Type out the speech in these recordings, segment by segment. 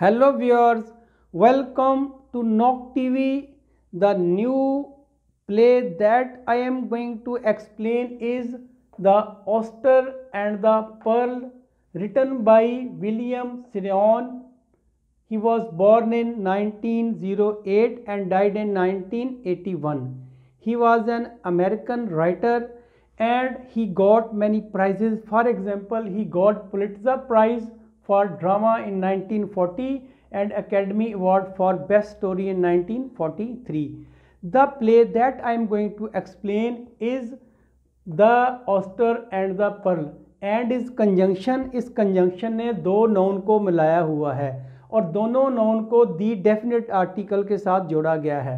hello viewers welcome to knock tv the new play that i am going to explain is the oyster and the pearl written by william simeon he was born in 1908 and died in 1981 he was an american writer and he got many prizes for example he got pulitzer prize for drama in 1940 and Academy Award for Best Story in 1943. The play that I am going to explain is The Oyster and the Pearl and is conjunction इस conjunction ने दो known को मिलाया हुआ है और दोनों known को दी डेफिनेट आर्टिकल के साथ जोड़ा गया है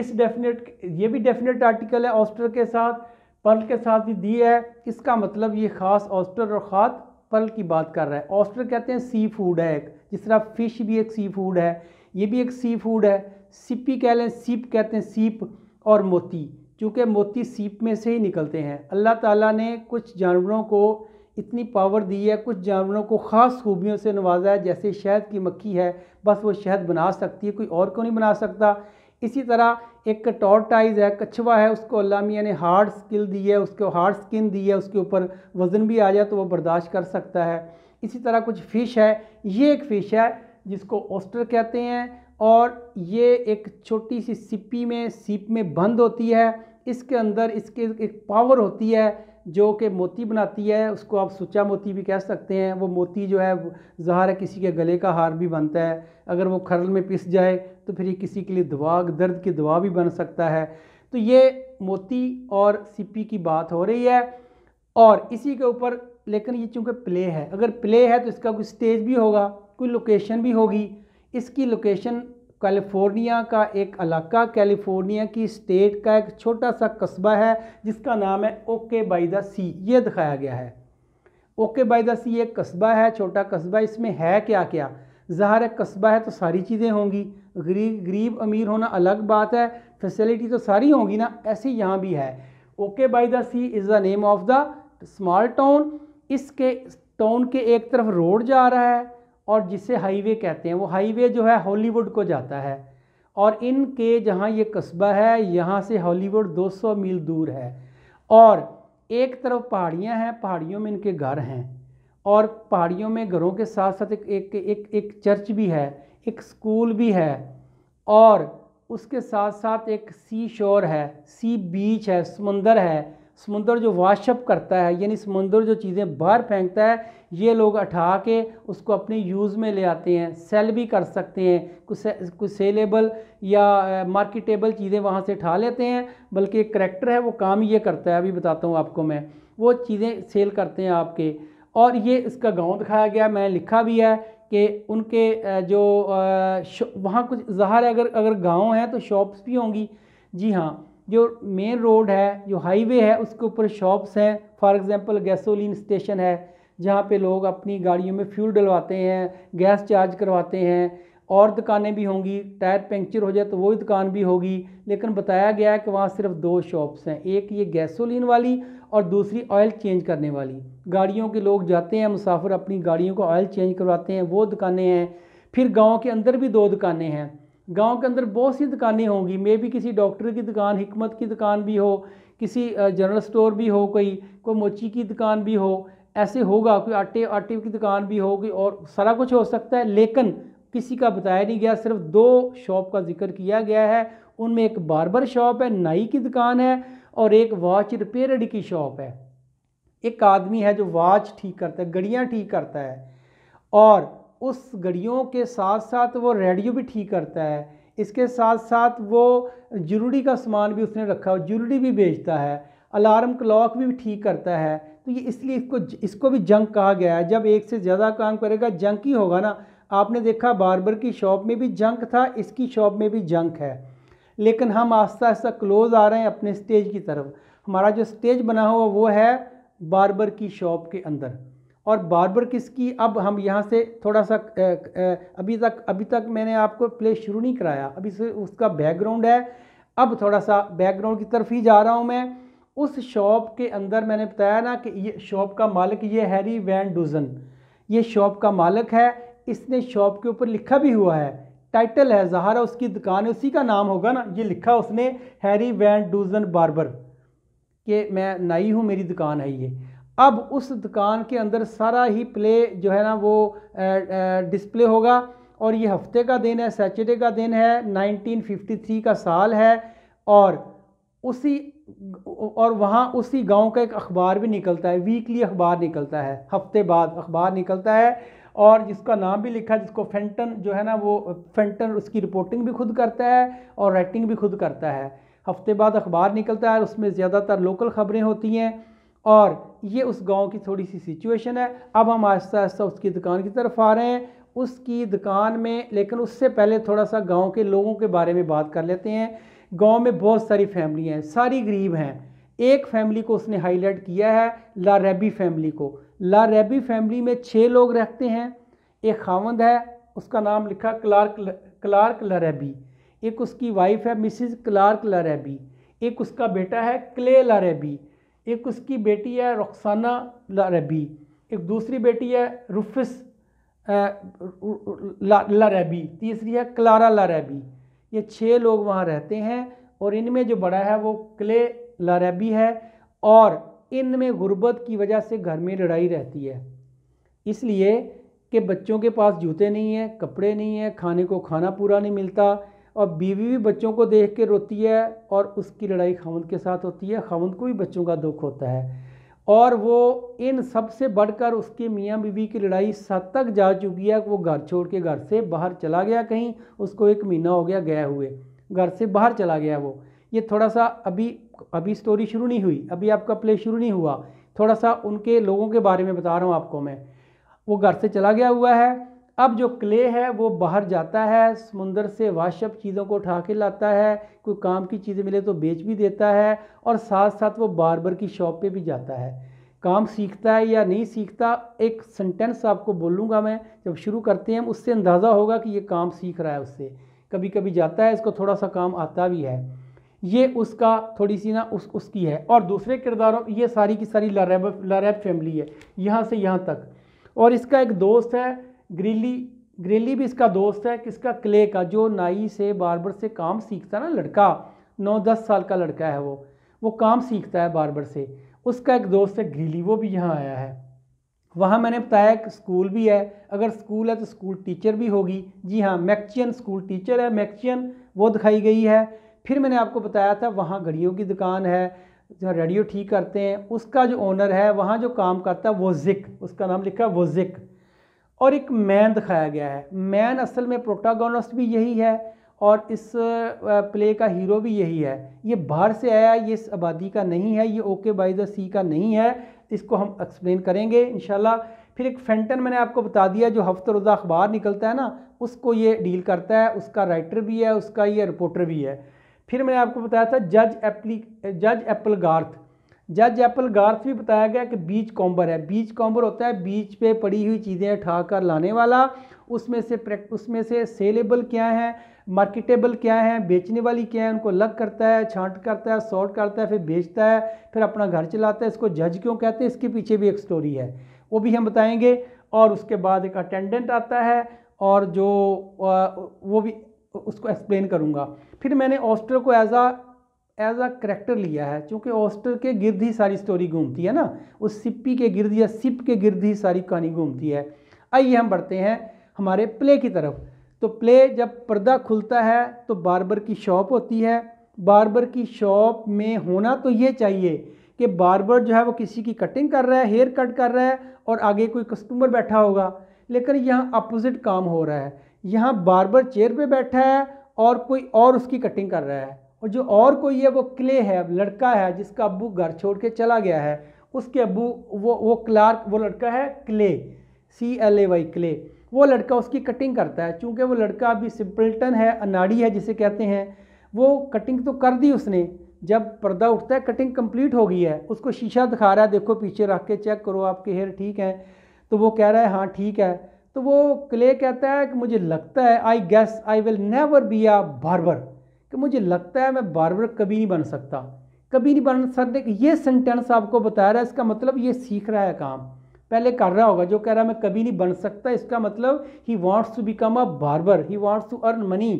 इस डेफिनेट ये भी डेफिनेट आर्टिकल है ऑस्टर के साथ पर्ल के साथ भी दी है इसका मतलब ये खास ऑस्टर और खास पल की बात कर रहा है ऑस्टर कहते हैं सी फूड है एक जिस तरह फिश भी एक सी फूड है ये भी एक सी फूड है सिपी कह लें सीप कहते हैं सीप और मोती चूँकि मोती सीप में से ही निकलते हैं अल्लाह ताला ने कुछ जानवरों को इतनी पावर दी है कुछ जानवरों को ख़ास खूबियों से नवाजा है जैसे शहद की मक्खी है बस वो शहद बना सकती है कोई और को नहीं बना सकता इसी तरह एक टॉर्टाइज है कछुआ है उसको अल्लाह मियाँ ने हार्ड स्किल दी है उसको हार्ड स्किन दी है उसके ऊपर वज़न भी आ जाए तो वो बर्दाश्त कर सकता है इसी तरह कुछ फ़िश है ये एक फ़िश है जिसको ऑस्टर कहते हैं और ये एक छोटी सी सिपी में सीप में बंद होती है इसके अंदर इसके एक पावर होती है जो कि मोती बनाती है उसको आप सुच्चा मोती भी कह सकते हैं वो मोती जो है ज़ाहर है किसी के गले का हार भी बनता है अगर वो खरल में पिस जाए तो फिर ये किसी के लिए दवा दर्द की दवा भी बन सकता है तो ये मोती और सीपी की बात हो रही है और इसी के ऊपर लेकिन ये चूँकि प्ले है अगर प्ले है तो इसका कोई स्टेज भी होगा कोई लोकेशन भी होगी इसकी लोकेशन कैलिफोर्निया का एक इलाका कैलिफोर्निया की स्टेट का एक छोटा सा कस्बा है जिसका नाम है ओके बाई द सी ये दिखाया गया है ओके बाई द सी एक कस्बा है छोटा कस्बा इसमें है क्या क्या ज़ाहिर कस्बा है तो सारी चीज़ें होंगी गरीब गरीब अमीर होना अलग बात है फैसिलिटी तो सारी होंगी ना ऐसी यहाँ भी है okay by the sea is the name of the small town इसके टाउन के एक तरफ रोड जा रहा है और जिसे हाईवे कहते हैं वो हाईवे जो है हॉलीवुड को जाता है और इनके जहाँ ये कस्बा है यहाँ से हॉलीवुड 200 मील दूर है और एक तरफ पहाड़ियाँ हैं पहाड़ियों में इनके घर हैं और पहाड़ियों में घरों के साथ साथ एक एक एक, एक चर्च भी है एक स्कूल भी है और उसके साथ साथ एक सी शोर है सी बीच है समंदर है समुंदर जो वाशअप करता है यानी समुंदर जो चीज़ें बाहर फेंकता है ये लोग उठा के उसको अपने यूज़ में ले आते हैं सेल भी कर सकते हैं कुछ कुछ सेलेबल या मार्केटेबल चीज़ें वहाँ से उठा लेते हैं बल्कि एक करेक्टर है वो काम ये करता है अभी बताता हूँ आपको मैं वो चीज़ें सेल करते हैं आपके और ये इसका गाँव दिखाया गया मैंने लिखा भी है कि उनके जो वहाँ कुछ ज़ाहर अगर अगर गाँव हैं तो शॉप्स भी होंगी जी हाँ जो मेन रोड है जो हाईवे है उसके ऊपर शॉप्स हैं फॉर एग्ज़ाम्पल गैसोलीन स्टेशन है जहाँ पे लोग अपनी गाड़ियों में फ्यूल डलवाते हैं गैस चार्ज करवाते हैं और दुकानें भी होंगी टायर पंक्चर हो जाए तो वही दुकान भी होगी लेकिन बताया गया है कि वहाँ सिर्फ दो शॉप्स हैं एक ये गैसोलीन वाली और दूसरी ऑयल चेंज करने वाली गाड़ियों के लोग जाते हैं मुसाफिर अपनी गाड़ियों को ऑयल चेंज करवाते हैं वो दुकानें हैं फिर गाँव के अंदर भी दो दुकानें हैं गांव के अंदर बहुत सी दुकानें होंगी मे भी किसी डॉक्टर की दुकान हिकमत की दुकान भी हो किसी जनरल स्टोर भी हो कोई कोई मोची की दुकान भी हो ऐसे होगा कोई आटे आटे की दुकान भी होगी और सारा कुछ हो सकता है लेकिन किसी का बताया नहीं गया सिर्फ दो शॉप का जिक्र किया गया है उनमें एक बारबर शॉप है नाई की दुकान है और एक वॉच रिपेयरड की शॉप है एक आदमी है जो वॉच ठीक करता है घड़ियाँ ठीक करता है और उस घड़ियों के साथ साथ वो रेडियो भी ठीक करता है इसके साथ साथ वो जरूरी का सामान भी उसने रखा जरूरी भी बेचता है अलार्म क्लॉक भी ठीक करता है तो ये इसलिए इसको इसको भी जंक कहा गया है जब एक से ज़्यादा काम करेगा जंक ही होगा ना आपने देखा बारबर की शॉप में भी जंक था इसकी शॉप में भी जंक है लेकिन हम आस्ता आस्ता क्लोज आ रहे हैं अपने स्टेज की तरफ हमारा जो स्टेज बना हुआ वो है बारबर की शॉप के अंदर और बार्बर किसकी अब हम यहाँ से थोड़ा सा अभी तक अभी तक मैंने आपको प्ले शुरू नहीं कराया अभी से उसका बैकग्राउंड है अब थोड़ा सा बैकग्राउंड की तरफ ही जा रहा हूँ मैं उस शॉप के अंदर मैंने बताया ना कि ये शॉप का मालिक ये हैरी वैन डूजन ये शॉप का मालिक है इसने शॉप के ऊपर लिखा भी हुआ है टाइटल है जहारा उसकी दुकान है उसी का नाम होगा ना ये लिखा उसने हैरी वैन डूजन बार्बर कि मैं नाई हूँ मेरी दुकान है ये अब उस दुकान के अंदर सारा ही प्ले जो है ना वो डिस्प्ले होगा और ये हफ्ते का दिन है सैटरडे का दिन है 1953 का साल है और उसी और वहाँ उसी गांव का एक अखबार भी निकलता है वीकली अखबार निकलता है हफ्ते बाद अखबार निकलता है और जिसका नाम भी लिखा है जिसको फेंटन जो है ना वो फेंटन उसकी रिपोर्टिंग भी खुद करता है और राइटिंग भी खुद करता है हफ्ते बाद अखबार निकलता है उसमें ज़्यादातर लोकल ख़बरें होती हैं और ये उस गांव की थोड़ी सी सिचुएशन है अब हम आहिस्ता आहिस्ता उसकी दुकान की तरफ आ रहे हैं उसकी दुकान में लेकिन उससे पहले थोड़ा सा गांव के लोगों के बारे में बात कर लेते हैं गांव में बहुत सारी फैमिली हैं सारी गरीब हैं एक फैमिली को उसने हाईलाइट किया है ला फैमिली को ला फैमिली में छः लोग रहते हैं एक खावंद है उसका नाम लिखा क्लार्क क्लार्क लारेबी एक उसकी वाइफ है मिसिज क्लार्क लारेबी एक उसका बेटा है क्ले लारेबी एक उसकी बेटी है रुखसाना लारबी एक दूसरी बेटी है रुफिस लारबी तीसरी है क्लारा लारबी ये छः लोग वहाँ रहते हैं और इनमें जो बड़ा है वो क्ले लारबी है और इनमें गुर्बत की वजह से घर में लड़ाई रहती है इसलिए कि बच्चों के पास जूते नहीं हैं कपड़े नहीं हैं खाने को खाना पूरा नहीं मिलता और बीवी भी बच्चों को देख के रोती है और उसकी लड़ाई खामद के साथ होती है खामद को भी बच्चों का दुख होता है और वो इन सब से बढ़कर उसके मियाँ बीवी की लड़ाई हद तक जा चुकी है वो घर छोड़ के घर से बाहर चला गया कहीं उसको एक महीना हो गया गया हुए घर से बाहर चला गया वो ये थोड़ा सा अभी अभी स्टोरी शुरू नहीं हुई अभी आपका प्ले शुरू नहीं हुआ थोड़ा सा उनके लोगों के बारे में बता रहा हूँ आपको मैं वो घर से चला गया हुआ है अब जो क्ले है वो बाहर जाता है समुंदर से वाशअप चीज़ों को उठा के लाता है कोई काम की चीज़ें मिले तो बेच भी देता है और साथ साथ वो बारबर की शॉप पे भी जाता है काम सीखता है या नहीं सीखता एक सेंटेंस आपको बोलूँगा मैं जब शुरू करते हैं उससे अंदाज़ा होगा कि ये काम सीख रहा है उससे कभी कभी जाता है इसको थोड़ा सा काम आता भी है ये उसका थोड़ी सी ना उस उसकी है और दूसरे किरदारों ये सारी की सारी लारैब लारैब फैमिली है यहाँ से यहाँ तक और इसका एक दोस्त है ग्रीली ग्रेली भी इसका दोस्त है किसका क्ले का जो नाई से बारबर से काम सीखता है ना लड़का नौ दस साल का लड़का है वो वो काम सीखता है बारबर से उसका एक दोस्त है ग्रीली वो भी यहाँ आया है वहाँ मैंने बताया कि स्कूल भी है अगर स्कूल है तो स्कूल टीचर भी होगी जी हाँ मैक्चियन स्कूल टीचर है मैक्चियन वो दिखाई गई है फिर मैंने आपको बताया था वहाँ घड़ियों की दुकान है जहाँ रेडियो ठीक करते हैं उसका जो ओनर है वहाँ जो काम करता है वो जिक उसका नाम लिखा है वो जिक और एक मैन दिखाया गया है मैन असल में प्रोटागोनिस्ट भी यही है और इस प्ले का हीरो भी यही है ये बाहर से आया ये इस आबादी का नहीं है ये ओके बाई द सी का नहीं है इसको हम एक्सप्लेन करेंगे इन फिर एक फेंटन मैंने आपको बता दिया जो हफ्ते रोज़ा अखबार निकलता है ना उसको ये डील करता है उसका राइटर भी है उसका ये रिपोर्टर भी है फिर मैंने आपको बताया था जज एप्ली जज एप्पलगार्थ जज एप्पल गार्थ भी बताया गया कि बीच कॉम्बर है बीच कॉम्बर होता है बीच पे पड़ी हुई चीज़ें उठाकर लाने वाला उसमें से उसमें से सेलेबल क्या है मार्केटेबल क्या है बेचने वाली क्या है उनको लग करता है छांट करता है सॉर्ट करता है फिर बेचता है फिर अपना घर चलाता है इसको जज क्यों कहते हैं इसके पीछे भी एक स्टोरी है वो भी हम बताएंगे और उसके बाद एक अटेंडेंट आता है और जो वो भी उसको एक्सप्लेन करूँगा फिर मैंने ऑस्ट्रो को as a as a character लिया है क्योंकि ऑस्टर के गिर्द ही सारी स्टोरी घूमती है ना उस सिप्पी के गिर्द या सिप के गिर्द ही सारी कहानी घूमती है आइए हम बढ़ते हैं हमारे प्ले की तरफ तो प्ले जब पर्दा खुलता है तो बारबर की शॉप होती है बारबर की शॉप में होना तो ये चाहिए कि बारबर जो है वो किसी की कटिंग कर रहा है हेयर कट कर रहा है और आगे कोई कस्टमर बैठा होगा लेकिन यहाँ अपोजिट काम हो रहा है यहाँ बारबर चेयर पे बैठा है और कोई और उसकी कटिंग कर रहा है और जो और कोई है वो क्ले है अब लड़का है जिसका अबू घर छोड़ के चला गया है उसके अबू वो वो क्लार्क वो लड़का है Clay C L A Y Clay वो लड़का उसकी कटिंग करता है चूँकि वो लड़का अभी सिम्पल्टन है अनाड़ी है जिसे कहते हैं वो कटिंग तो कर दी उसने जब पर्दा उठता है कटिंग कंप्लीट हो गई है उसको शीशा दिखा रहा है देखो पीछे रख के चेक करो आपके हेयर ठीक हैं तो वो कह रहा है हाँ ठीक है तो वो क्ले कहता है कि मुझे लगता है I guess I will never be a barber कि मुझे लगता है मैं बार कभी नहीं बन सकता कभी नहीं बन सकते ये सेंटेंस आपको बता रहा है इसका मतलब ये सीख रहा है काम पहले कर रहा होगा जो कह रहा है मैं कभी नहीं बन सकता इसका मतलब he wants to become a barber he wants to earn money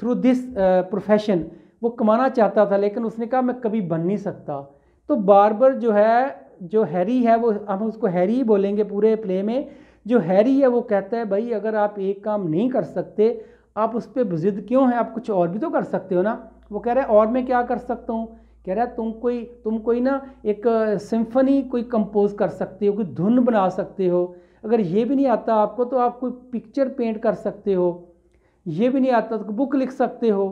through this profession वो कमाना चाहता था लेकिन उसने कहा मैं कभी बन नहीं सकता तो बार्बर जो है जो हैरी है वो हम उसको हैरी ही बोलेंगे पूरे प्ले में जो हैरी है वो कहता है भाई अगर आप एक काम नहीं कर सकते आप उस पर ज़िद क्यों हैं आप कुछ और भी तो कर सकते हो ना वो कह रहे हैं और मैं क्या कर सकता हूँ कह रहा है तुम कोई तुम कोई ना एक सिम्फनी कोई कंपोज कर सकते हो कोई धुन बना सकते हो अगर ये भी नहीं आता आपको तो आप कोई पिक्चर पेंट कर सकते हो ये भी नहीं आता तो बुक लिख सकते हो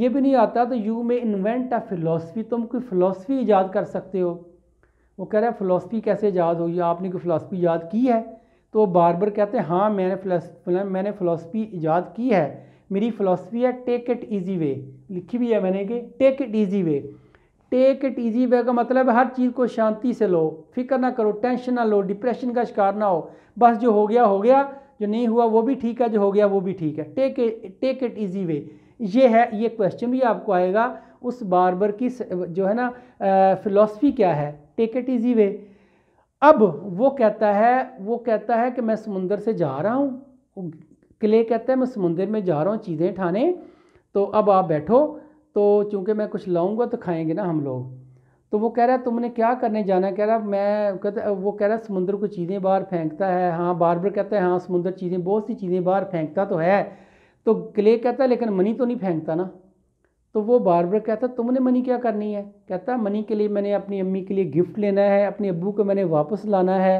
ये भी नहीं आता तो यू में इन्वेंट अ फिलोसफी तुम कोई फ़िलासफ़ी ईजाद कर सकते हो वो कह रहा है फ़िलासफ़ी कैसे ईजाद होगी आपने कोई फ़िलासफ़ी याद की है तो बारबर कहते हैं हाँ मैंने मैंने फ़िलासफ़ी ईजाद की है मेरी फ़िलासफ़ी है टेक इट ईजी वे लिखी भी है मैंने कि take it easy way take it easy way का मतलब हर चीज़ को शांति से लो फिक्र ना करो टेंशन ना लो डिप्रेशन का शिकार ना हो बस जो हो गया हो गया जो नहीं हुआ वो भी ठीक है जो हो गया वो भी ठीक है take it take it easy way ये है ये क्वेश्चन भी आपको आएगा उस बारबर की जो है ना फ़िलासफ़ी क्या है टेक इट ईजी वे अब वो कहता है वो कहता है कि मैं समुंदर से जा रहा हूँ क्ले कहता है मैं समुंदर में जा रहा हूँ चीज़ें ठाने तो अब आप बैठो तो चूँकि मैं कुछ लाऊंगा तो खाएंगे ना हम लोग तो वो कह रहा है तुमने क्या करने जाना कह रहा मैं कहता वो कह रहा है समुंदर को चीज़ें बाहर फेंकता है हाँ बार बार कहता है हाँ समुंदर चीज़ें बहुत सी चीज़ें बाहर फेंकता तो है तो क्ले कहता है लेकिन मनी तो नहीं फेंकता ना तो वो बार बार कहता तुमने मनी क्या करनी है कहता मनी के लिए मैंने अपनी अम्मी के लिए गिफ्ट लेना है अपने अबू को मैंने वापस लाना है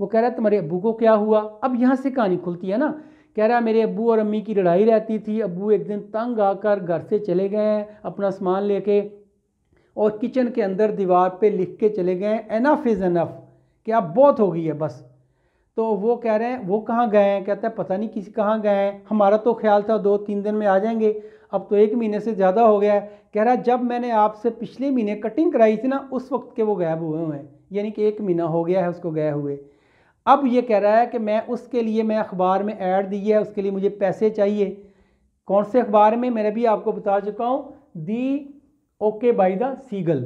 वो कह रहा है तुम्हारे अबू को क्या हुआ अब यहाँ से कहानी खुलती है ना कह रहा है मेरे अबू और अम्मी की लड़ाई रहती थी अबू एक दिन तंग आकर घर से चले गए हैं अपना सामान लेके और किचन के अंदर दीवार पे लिख के चले गए हैं एनफ इज़ एनफ कि अब बहुत हो गई है बस तो वो कह रहे हैं वो कहाँ गए हैं कहता है पता नहीं किसी कहाँ गए हैं हमारा तो ख्याल था दो तीन दिन में आ जाएंगे अब तो एक महीने से ज़्यादा हो गया है कह रहा है जब मैंने आपसे पिछले महीने कटिंग कराई थी ना उस वक्त के वो गायब हुए हैं यानी कि एक महीना हो गया है उसको गए हुए अब ये कह रहा है कि मैं उसके लिए मैं अखबार में ऐड दी है उसके लिए मुझे पैसे चाहिए कौन से अखबार में मैंने भी आपको बता चुका हूँ the okay by the seagull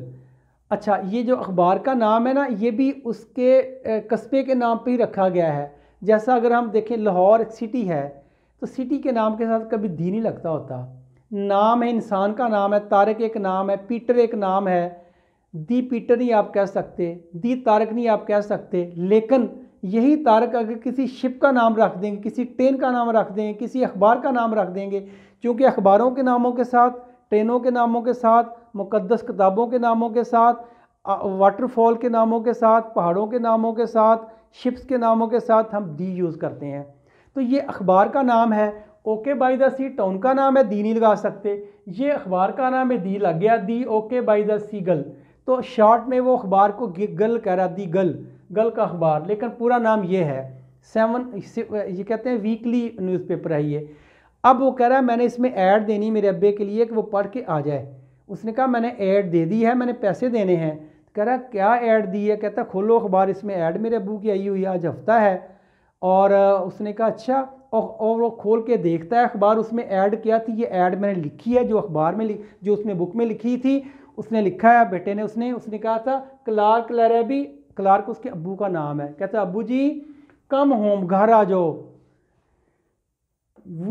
अच्छा ये जो अखबार का नाम है ना ये भी उसके कस्बे के नाम पर ही रखा गया है जैसा अगर हम देखें लाहौर सिटी है तो सिटी के नाम के साथ कभी दी नहीं लगता होता नाम है इंसान का नाम है तारक एक नाम है पीटर एक नाम है दी पीटर नहीं आप कह सकते दी तारक नहीं आप कह सकते लेकिन यही तारक अगर किसी शिप का नाम रख देंगे किसी ट्रेन का नाम रख देंगे किसी अखबार का नाम रख देंगे क्योंकि अखबारों के नामों के साथ ट्रेनों के नामों के साथ मुकदस किताबों के नामों के साथ वाटरफॉल के नामों के साथ पहाड़ों के नामों के साथ शिप्स के नामों के साथ हम दी यूज़ करते हैं तो ये अखबार का नाम है okay by the sea town का नाम है दी नहीं लगा सकते ये अखबार का नाम है दी लग गया the okay by the seagull तो शॉर्ट में वो अखबार को गल कह रहा दी गल गल का अखबार लेकिन पूरा नाम ये है सेवन ये कहते हैं वीकली न्यूज़पेपर है ये अब वो कह रहा है मैंने इसमें ऐड देनी मेरे अब्बे के लिए कि वो पढ़ के आ जाए उसने कहा मैंने ऐड दे दी है मैंने पैसे देने हैं कह रहा है क्या ऐड दी है कहता खोलो अखबार इसमें ऐड मेरे अबू की आई हुई आज हफ्ता है और उसने कहा अच्छा और, और वो खोल के देखता है अखबार उसमें ऐड किया थी ये ऐड मैंने लिखी है जो अखबार में जो उसने बुक में लिखी थी उसने लिखा है बेटे ने उसने उसने कहा था क्लार्क लरेबी क्लार्क उसके अबू का नाम है कहता अबू जी कम होम घर आ जाओ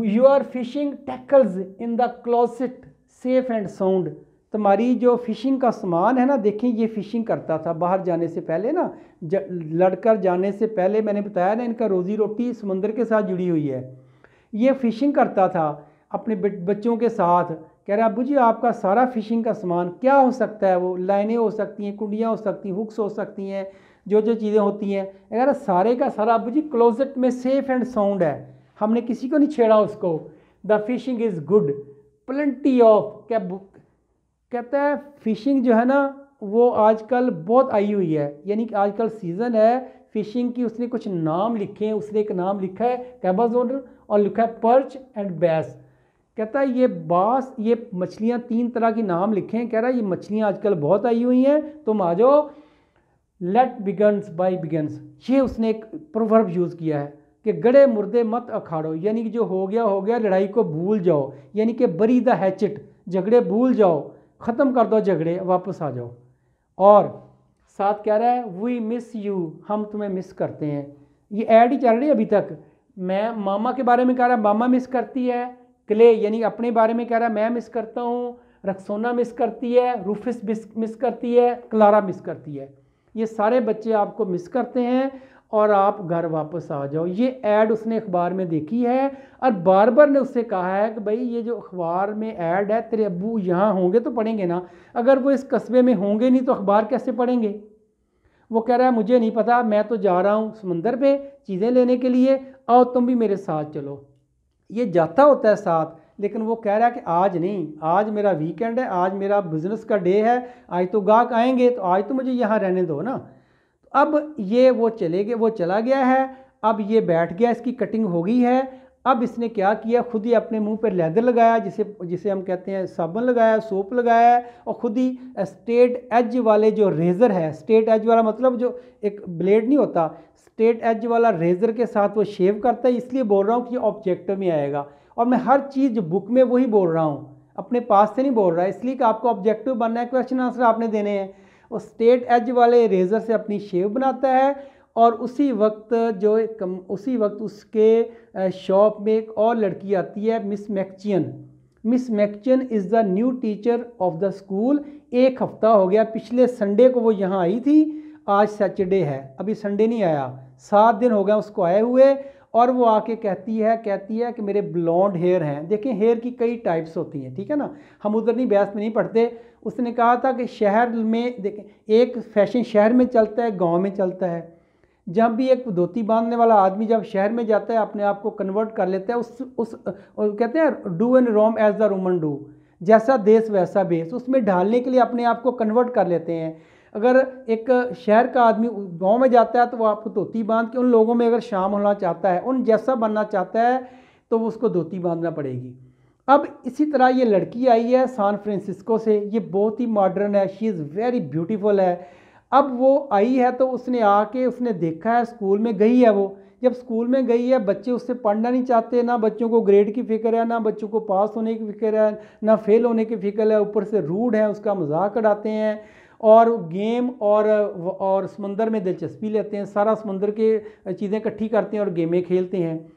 you are fishing tackles in the closet safe and sound तुम्हारी जो फ़िशिंग का सामान है ना देखें ये फ़िशिंग करता था बाहर जाने से पहले ना ज लड़कर जाने से पहले मैंने बताया ना इनका रोज़ी रोटी समंदर के साथ जुड़ी हुई है ये फ़िशिंग करता था अपने बच्चों के साथ कह रहे अबू जी आपका सारा फ़िशिंग का सामान क्या हो सकता है वो लाइनें हो सकती हैं कुंडियाँ हो सकती हैं हुक्स हो सकती हैं जो जो चीज़ें होती हैं अगर सारे का सारा अबू जी क्लोजेट में सेफ़ एंड साउंड है हमने किसी को नहीं छेड़ा उसको the fishing is good plenty of क्या कहता है फ़िशिंग जो है ना वो आजकल बहुत आई हुई है यानी कि आजकल सीज़न है फ़िशिंग की उसने कुछ नाम लिखे हैं उसने एक नाम लिखा है कैबाजोडर और लिखा है पर्च एंड बैस कहता है ये बास ये मछलियाँ तीन तरह की नाम लिखे हैं कह रहा है ये मछलियाँ आजकल बहुत आई हुई हैं तुम आ जाओ लेट बिगन्स बाई बिगन्स ये उसने एक प्रोवर्ब यूज़ किया है कि गड़े मुर्दे मत अखाड़ो यानी कि जो हो गया हो गया लड़ाई को भूल जाओ यानी कि बरी द हैचिट झगड़े भूल जाओ ख़त्म कर दो झगड़े वापस आ जाओ और साथ कह रहा है वी मिस यू हम तुम्हें मिस करते हैं ये ऐड ही चल रही है अभी तक मैं मामा के बारे में कह रहा मामा मिस करती है क्ले यानी अपने बारे में कह रहा है मैं मिस करता हूँ रक्सोना मिस करती है रूफिस मिस करती है क्लारा मिस करती है ये सारे बच्चे आपको मिस करते हैं और आप घर वापस आ जाओ ये ऐड उसने अखबार में देखी है और बार बार ने उससे कहा है कि भाई ये जो अखबार में ऐड है तेरे अबू यहाँ होंगे तो पढ़ेंगे ना अगर वो इस कस्बे में होंगे नहीं तो अखबार कैसे पढ़ेंगे वो कह रहा है मुझे नहीं पता मैं तो जा रहा हूँ समंदर पे चीज़ें लेने के लिए आओ तुम भी मेरे साथ चलो ये जाता होता है साथ लेकिन वो कह रहा है कि आज नहीं आज मेरा वीकेंड है आज मेरा बिज़नेस का डे है आज तो गाहक आएंगे तो आज तो मुझे यहाँ रहने दो ना अब ये वो चले गए वो चला गया है अब ये बैठ गया इसकी कटिंग हो गई है अब इसने क्या किया खुद ही अपने मुंह पर लेदर लगाया जिसे जिसे हम कहते हैं साबुन लगाया सोप लगाया और खुद ही स्टेट एज वाले जो रेज़र है स्टेट एज वाला मतलब जो एक ब्लेड नहीं होता स्टेट एज वाला रेज़र के साथ वो शेव करता है इसलिए बोल रहा हूँ कि ऑब्जेक्टिव में आएगा और मैं हर चीज़ बुक में वही बोल रहा हूँ अपने पास से नहीं बोल रहा इसलिए कि आपको ऑब्जेक्टिव बनना है क्वेश्चन आंसर आपने देने हैं और स्टेट एज वाले रेज़र से अपनी शेव बनाता है और उसी वक्त जो एक उसी वक्त उसके शॉप में एक और लड़की आती है Miss McEachern Miss McEachern is the new teacher of the school एक हफ़्ता हो गया पिछले संडे को वो यहाँ आई थी आज सैटरडे है अभी संडे नहीं आया सात दिन हो गया उसको आए हुए और वो आके कहती है कहती है कि मेरे ब्लॉन्ड हेयर हैं देखें हेयर की कई टाइप्स होती हैं ठीक है ना हम उधर नहीं बहस में नहीं पढ़ते उसने कहा था कि शहर में देखें एक फैशन शहर में चलता है गांव में चलता है जब भी एक धोती बांधने वाला आदमी जब शहर में जाता है अपने आप को कन्वर्ट कर लेता है उस उस कहते हैं do and Rome as the Roman do जैसा देश वैसा बेस उसमें ढालने के लिए अपने आप को कन्वर्ट कर लेते हैं अगर एक शहर का आदमी गांव में जाता है तो वो आपको धोती बांध के उन लोगों में अगर शाम होना चाहता है उन जैसा बनना चाहता है तो वो उसको धोती बांधना पड़ेगी अब इसी तरह ये लड़की आई है सान फ्रांसिस्को से ये बहुत ही मॉडर्न है शी इज़ वेरी ब्यूटीफुल है अब वो आई है तो उसने आके उसने देखा है स्कूल में गई है वो जब स्कूल में गई है बच्चे उससे पढ़ना नहीं चाहते ना बच्चों को ग्रेड की फ़िक्र है ना बच्चों को पास होने की फ़िक्र है ना फेल होने की फ़िक्र है ऊपर से रूड है उसका मजाक उड़ाते हैं और गेम और और समंदर में दिलचस्पी लेते हैं सारा समंदर के चीज़ें इकट्ठी करते हैं और गेमें खेलते हैं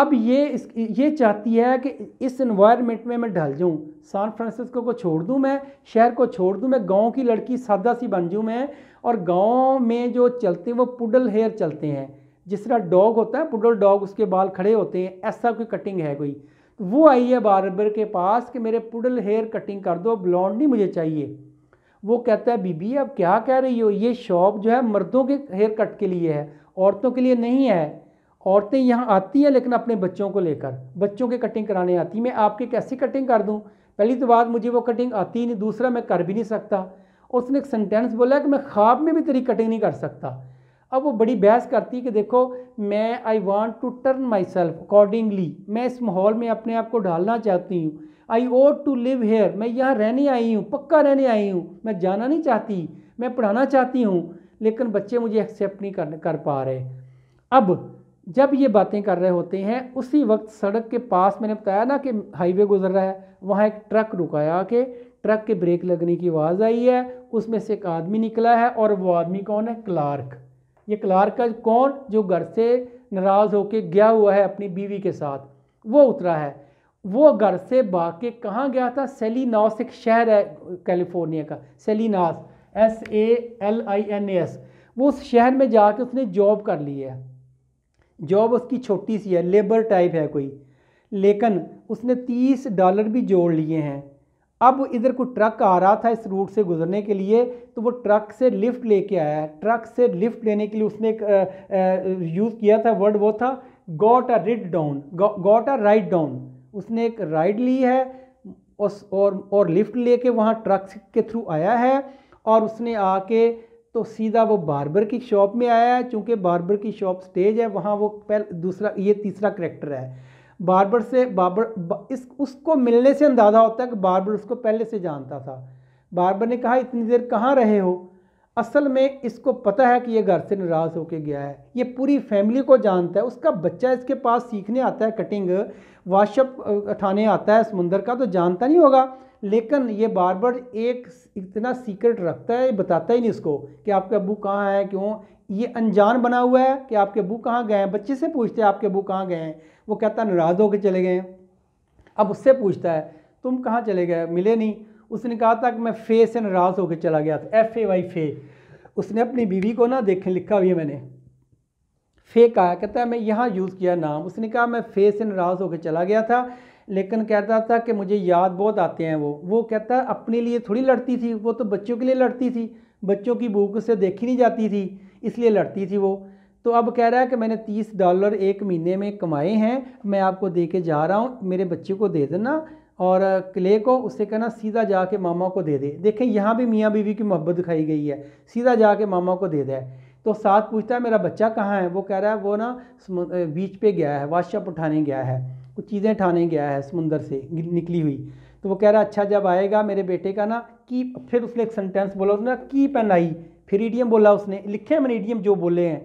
अब ये इस ये चाहती है कि इस इन्वायरमेंट में मैं ढल जाऊँ सान फ्रांसिस्को को छोड़ दूँ मैं शहर को छोड़ दूँ मैं गांव की लड़की सादा सी बन जाऊँ मैं और गांव में जो चलते हैं वो पुडल हेयर चलते हैं जिस तरह डॉग होता है पुडल डॉग उसके बाल खड़े होते हैं ऐसा कोई कटिंग है कोई तो वो आई है बारबर के पास कि मेरे पुडल हेयर कटिंग कर दो ब्लॉन्ड नहीं मुझे चाहिए वो कहता है बीबी अब क्या कह रही हो ये शॉप जो है मर्दों के हेयर कट के लिए है औरतों के लिए नहीं है औरतें यहाँ आती हैं लेकिन अपने बच्चों को लेकर बच्चों के कटिंग कराने आती मैं आपकी कैसी कटिंग कर दूँ पहली तो बात मुझे वो कटिंग आती ही नहीं दूसरा मैं कर भी नहीं सकता और उसने एक सेंटेंस बोला कि मैं ख्वाब में भी तेरी कटिंग नहीं कर सकता अब वो बड़ी बहस करती है कि देखो मैं I want to turn myself accordingly मैं इस माहौल में अपने आप को ढालना चाहती हूँ I ought to live here मैं यहाँ रहने आई हूँ पक्का रहने आई हूँ मैं जाना नहीं चाहती मैं पढ़ाना चाहती हूँ लेकिन बच्चे मुझे एक्सेप्ट नहीं कर कर पा रहे अब जब ये बातें कर रहे होते हैं उसी वक्त सड़क के पास मैंने बताया ना कि हाईवे गुजर रहा है वहाँ एक ट्रक रुकाया कि ट्रक के ब्रेक लगने की आवाज़ आई है उसमें से एक आदमी निकला है और वो आदमी कौन है क्लार्क ये क्लार्क का कौन जो घर से नाराज़ होकर गया हुआ है अपनी बीवी के साथ वो उतरा है वो घर से भाग के कहाँ गया था सेलिनास एक शहर है कैलिफोर्निया का Salinas S A L I N A S उस शहर में जाके उसने जॉब कर ली है जॉब उसकी छोटी सी है लेबर टाइप है कोई लेकिन उसने तीस डॉलर भी जोड़ लिए हैं अब इधर को ट्रक आ रहा था इस रूट से गुजरने के लिए तो वो ट्रक से लिफ्ट लेके आया है ट्रक से लिफ्ट लेने के लिए उसने एक यूज़ किया था वर्ड वो था got a rid down got a write down उसने एक राइड ली है और और लिफ्ट लेके वहाँ ट्रक के थ्रू आया है और उसने आके तो सीधा वो बार्बर की शॉप में आया है चूँकि बारबर की शॉप स्टेज है वहाँ वो पहले दूसरा ये तीसरा करेक्टर है बार्बर से बारबर इस उसको मिलने से अंदाज़ा होता है कि बारबर उसको पहले से जानता था बारबर ने कहा इतनी देर कहाँ रहे हो असल में इसको पता है कि ये घर से नाराज़ होके गया है ये पूरी फैमिली को जानता है उसका बच्चा इसके पास सीखने आता है कटिंग वाशअप उठाने आता है समुंदर का तो जानता नहीं होगा लेकिन ये बार बार एक इतना सीक्रेट रखता है बताता ही नहीं इसको कि आपके अबू कहाँ हैं क्यों ये अनजान बना हुआ है कि आपके अबू कहाँ गए हैं बच्चे से पूछते हैं आपके अबू कहाँ गए हैं वो कहता है नाराज़ होकर चले गए अब उससे पूछता है तुम कहाँ चले गए मिले नहीं उसने कहा था कि मैं फे से नाराज़ होकर चला गया था एफ ए वाई फे उसने अपनी बीवी को ना देखें लिखा भी है मैंने फेक आया कहता है मैं यहाँ यूज़ किया नाम उसने कहा मैं फे से नाराज़ होकर चला गया था लेकिन कहता था कि मुझे याद बहुत आते हैं वो वो कहता है अपने लिए थोड़ी लड़ती थी वो तो बच्चों के लिए लड़ती थी बच्चों की भूख से देखी नहीं जाती थी इसलिए लड़ती थी वो तो अब कह रहा है कि मैंने तीस डॉलर एक महीने में कमाए हैं मैं आपको दे के जा रहा हूँ मेरे बच्चे को दे देना और क्ले को उससे कहना सीधा जा के मामा को दे दे देखें यहाँ भी मियाँ बीवी की मोहब्बत दिखाई गई है सीधा जा के मामा को दे दे तो साथ पूछता है मेरा बच्चा कहाँ है वो कह रहा है वो ना बीच पे गया है वाशअप उठाने गया है कुछ चीज़ें उठाने गया है समुंदर से निकली हुई तो वो कह रहा है अच्छा जब आएगा मेरे बेटे का ना की फिर उसने एक सेंटेंस बोला उसने की पेन आई फिर ईडियम बोला उसने लिखे मैंने ईडियम जो बोले हैं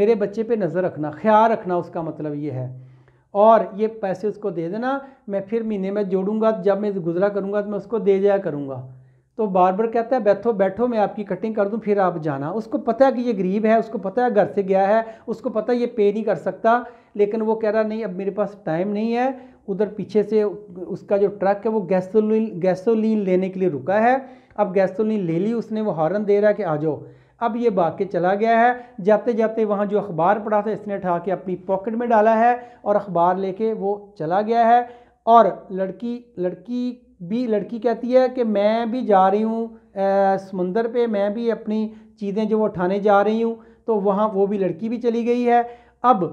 मेरे बच्चे पे नज़र रखना ख्याल रखना उसका मतलब ये है और ये पैसे उसको दे देना मैं फिर महीने में जोड़ूंगा जब मैं गुजरा करूँगा तो मैं उसको दे दिया करूँगा तो बार बार कहता है बैठो बैठो मैं आपकी कटिंग कर दूं फिर आप जाना उसको पता है कि ये गरीब है उसको पता है घर से गया है उसको पता है ये पे नहीं कर सकता लेकिन वो कह रहा नहीं अब मेरे पास टाइम नहीं है उधर पीछे से उसका जो ट्रक है वो गैसोलिन गैसोलिन लेने के लिए रुका है अब गैसोलिन ले ली उसने वो हॉर्न दे रहा है कि आ जाओ अब ये भाग के चला गया है जाते जाते वहाँ जो अखबार पड़ा था इसने उठा के अपनी पॉकेट में डाला है और अखबार लेके वो चला गया है और लड़की लड़की भी लड़की कहती है कि मैं भी जा रही हूँ समंदर पे मैं भी अपनी चीज़ें जो वो उठाने जा रही हूँ तो वहाँ वो भी लड़की भी चली गई है अब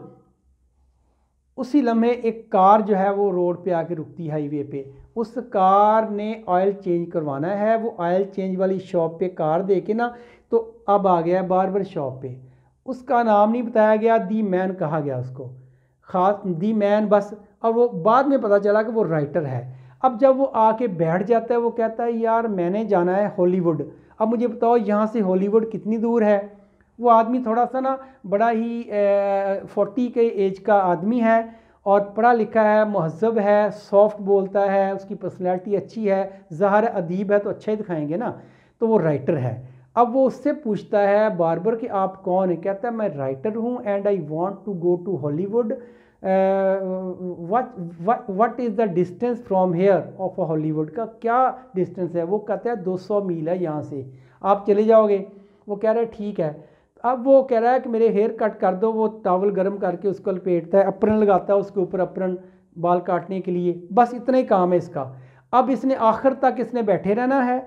उसी लम्हे एक कार जो है वो रोड पे आके रुकती है हाईवे पे उस कार ने ऑयल चेंज करवाना है वो ऑयल चेंज वाली शॉप पे कार दे के ना तो अब आ गया बार बार शॉप पे उसका नाम नहीं बताया गया दी मैन कहा गया उसको खास दी मैन बस और वो बाद में पता चला कि वो राइटर है अब जब वो आके बैठ जाता है वो कहता है यार मैंने जाना है हॉलीवुड अब मुझे बताओ यहाँ से हॉलीवुड कितनी दूर है वो आदमी थोड़ा सा ना बड़ा ही फोर्टी के एज का आदमी है और पढ़ा लिखा है महजब है सॉफ्ट बोलता है उसकी पर्सनैलिटी अच्छी है ज़ाहर अदीब है तो अच्छा ही दिखाएंगे ना तो वो राइटर है अब वो उससे पूछता है बारबर कि आप कौन है कहता है मैं राइटर हूँ and I want to go to Hollywood uh, what what what is the distance from here of Hollywood का क्या डिस्टेंस है वो कहते हैं 200 मील है यहाँ से आप चले जाओगे वो कह रहे हैं ठीक है अब वो कह रहा है कि मेरे हेयर कट कर दो वो टावल गर्म करके उसको लपेटता है अपरन लगाता है उसके ऊपर अपरन बाल काटने के लिए बस इतना ही काम है इसका अब इसने आखिर तक इसने बैठे रहना है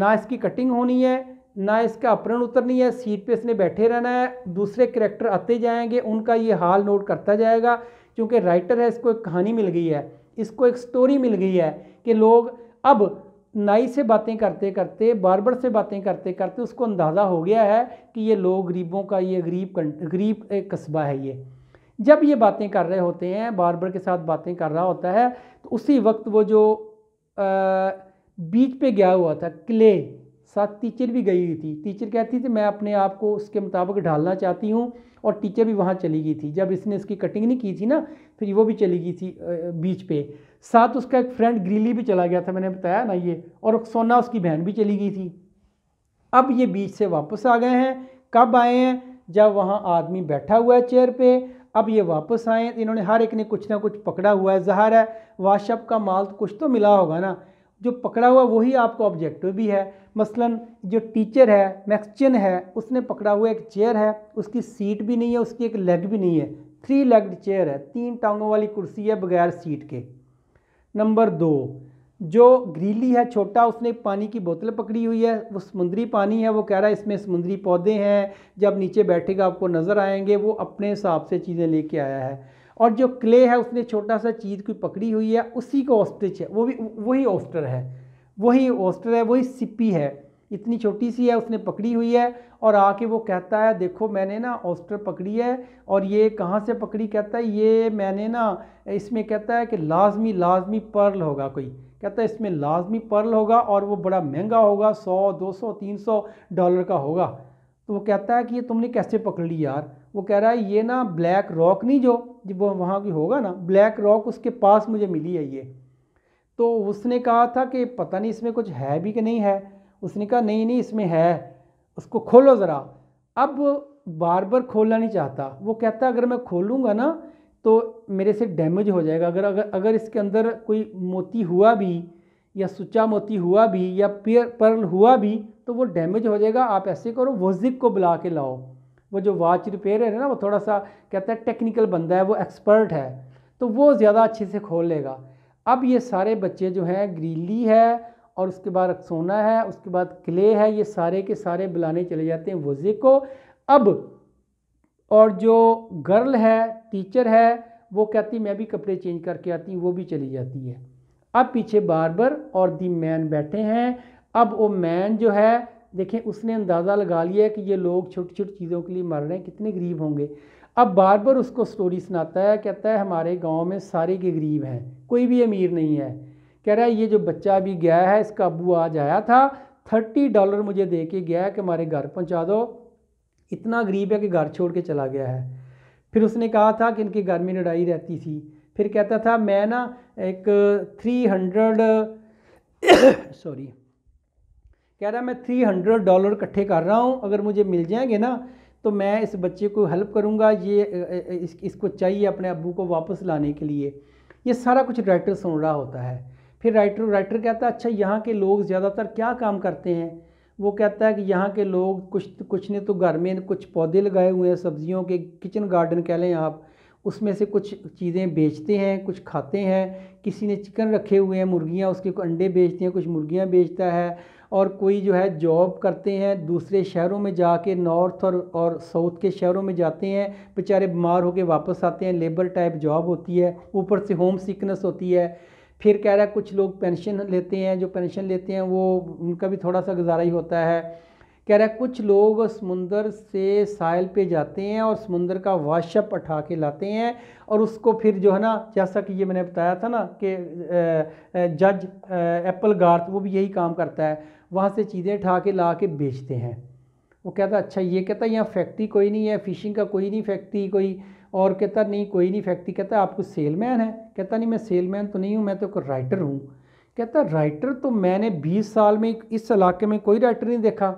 ना इसकी कटिंग होनी है ना इसका अपरण उतरनी है सीट पे इसने बैठे रहना है दूसरे करेक्टर आते जाएंगे उनका ये हाल नोट करता जाएगा क्योंकि राइटर है इसको एक कहानी मिल गई है इसको एक स्टोरी मिल गई है कि लोग अब नाई से बातें करते करते बारबर से बातें करते करते उसको अंदाज़ा हो गया है कि ये लोग गरीबों का ये गरीब गरीब एक कस्बा है ये जब ये बातें कर रहे होते हैं बारबर के साथ बातें कर रहा होता है तो उसी वक्त वो जो आ, बीच पे गया हुआ था क्ले साथ टीचर भी गई हुई थी टीचर कहती थी मैं अपने आप को उसके मुताबिक ढालना चाहती हूँ और टीचर भी वहाँ चली गई थी जब इसने इसकी कटिंग नहीं की थी ना फिर वो भी चली गई थी बीच पे साथ उसका एक फ्रेंड ग्रीली भी चला गया था मैंने बताया ना ये और सोना उसकी बहन भी चली गई थी अब ये बीच से वापस आ गए हैं कब आए हैं जब वहाँ आदमी बैठा हुआ है चेयर पे अब ये वापस आए इन्होंने हर एक ने कुछ ना कुछ पकड़ा हुआ है जहर है वाशअप का माल कुछ तो मिला होगा ना जो पकड़ा हुआ वही आपका ऑब्जेक्टिव भी है मसलन जो टीचर है मैक्सचिन है उसने पकड़ा हुआ एक चेयर है उसकी सीट भी नहीं है उसकी एक लेग भी नहीं है थ्री लेग्ड चेयर है तीन टांगों वाली कुर्सी है बगैर सीट के नंबर दो जो ग्रीली है छोटा उसने पानी की बोतल पकड़ी हुई है वो समुद्री पानी है वो कह रहा है इसमें समुद्री पौधे हैं जब नीचे बैठेगा आपको नज़र आएंगे वो अपने हिसाब से चीज़ें लेके आया है और जो क्ले है उसने छोटा सा चीज़ कोई पकड़ी हुई है उसी को ऑस्ट्रिच है वो भी वही ऑस्टर है वही ऑस्टर है वही सिपी है इतनी छोटी सी है उसने पकड़ी हुई है और आके वो कहता है देखो मैंने ना ऑस्टर पकड़ी है और ये कहाँ से पकड़ी कहता है ये मैंने ना इसमें कहता है कि लाजमी लाजमी पर्ल होगा कोई कहता है इसमें लाजमी पर्ल होगा और वो बड़ा महंगा होगा सौ दो सौ तीन सौ डॉलर का होगा तो वो कहता है कि ये तुमने कैसे पकड़ ली यार वो कह रहा है ये ना ब्लैक रॉक नहीं जो जब वो वहाँ की होगा ना ब्लैक रॉक उसके पास मुझे मिली है ये तो उसने कहा था कि पता नहीं इसमें कुछ है भी कि नहीं है उसने कहा नहीं नहीं इसमें है उसको खोलो ज़रा अब बार बार खोलना नहीं चाहता वो कहता अगर मैं खोलूँगा ना तो मेरे से डैमेज हो जाएगा अगर अगर अगर इसके अंदर कोई मोती हुआ भी या सुचा मोती हुआ भी या पियर पर्ल हुआ भी तो वो डैमेज हो जाएगा आप ऐसे करो वजिक को बुला के लाओ वो जो वाच रिपेयर है ना वो थोड़ा सा कहता है टेक्निकल बंदा है वो एक्सपर्ट है तो वो ज़्यादा अच्छे से खोल लेगा अब ये सारे बच्चे जो हैं ग्रीली है और उसके बाद अक्सोना है उसके बाद क्ले है ये सारे के सारे बुलाने चले जाते हैं वजे को अब और जो गर्ल है टीचर है वो कहती मैं भी कपड़े चेंज करके आती वो भी चली जाती है अब पीछे बार और दी मैन बैठे हैं अब वो मैन जो है देखें उसने अंदाज़ा लगा लिया कि ये लोग छोटी छोटी चीज़ों के लिए मर रहे हैं कितने गरीब होंगे अब बार बार उसको स्टोरी सुनाता है कहता है हमारे गांव में सारे के गरीब हैं कोई भी अमीर नहीं है कह रहा है ये जो बच्चा अभी गया है इसका अबू आज आया था थर्टी डॉलर मुझे दे के गया है कि हमारे घर पहुँचा दो इतना गरीब है कि घर छोड़ के चला गया है फिर उसने कहा था कि इनके घर में लड़ाई रहती थी फिर कहता था मैं ना एक थ्री हंड्रेड सॉरी कह रहा मैं थ्री हंड्रेड डॉलर इकट्ठे कर रहा हूँ अगर मुझे मिल जाएंगे ना तो मैं इस बच्चे को हेल्प करूँगा ये इस, इसको चाहिए अपने अबू को वापस लाने के लिए ये सारा कुछ राइटर सुन रहा होता है फिर राइटर राइटर कहता है अच्छा यहाँ के लोग ज़्यादातर क्या काम करते हैं वो कहता है कि यहाँ के लोग कुछ कुछ ने तो घर में कुछ पौधे लगाए हुए हैं सब्जियों के किचन गार्डन कह लें आप उसमें से कुछ चीज़ें बेचते हैं कुछ खाते हैं किसी ने चिकन रखे हुए हैं मुर्गियाँ उसके अंडे बेचते हैं कुछ मुर्गियाँ बेचता है और कोई जो है जॉब करते हैं दूसरे शहरों में जाके नॉर्थ और और साउथ के शहरों में जाते हैं बेचारे बीमार होकर वापस आते हैं लेबर टाइप जॉब होती है ऊपर से होम सिकनेस होती है फिर कह रहा है कुछ लोग पेंशन लेते हैं जो पेंशन लेते हैं वो उनका भी थोड़ा सा गुजारा ही होता है कह रहा है कुछ लोग समुंदर से साइल पे जाते हैं और समुंदर का वाशअप उठा के लाते हैं और उसको फिर जो है ना जैसा कि ये मैंने बताया था ना कि जज एप्पल गार्थ वो भी यही काम करता है वहाँ से चीज़ें उठा के ला के बेचते हैं वो कहता अच्छा ये कहता यहाँ फैक्ट्री कोई नहीं है फ़िशिंग का कोई नहीं फैक्ट्री कोई और कहता नहीं कोई नहीं फैक्ट्री कहता आपको सेलमैन है कहता नहीं मैं सेलमैन तो नहीं हूँ मैं तो एक राइटर हूँ कहता राइटर तो मैंने 20 साल में इस इलाके में कोई राइटर नहीं देखा